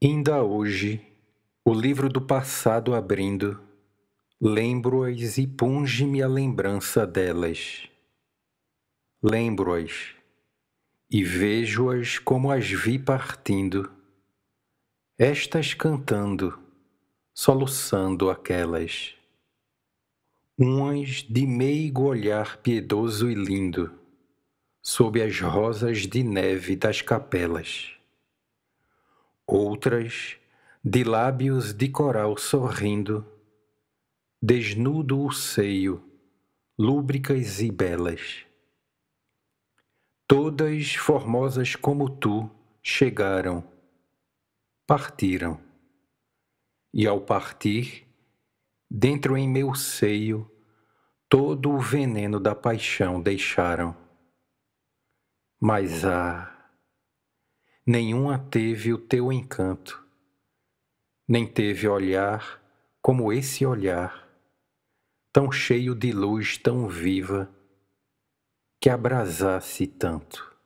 Ainda hoje, o livro do passado abrindo, lembro-as e punge-me a lembrança delas. Lembro-as e vejo-as como as vi partindo, estas cantando, soluçando aquelas. Umas de meigo olhar piedoso e lindo, sob as rosas de neve das capelas Outras, de lábios de coral sorrindo, desnudo o seio, lúbricas e belas. Todas formosas como tu chegaram, partiram, e ao partir, dentro em meu seio, todo o veneno da paixão deixaram. Mas ah, nenhuma teve o teu encanto, nem teve olhar como esse olhar, tão cheio de luz, tão viva, que abrasasse tanto.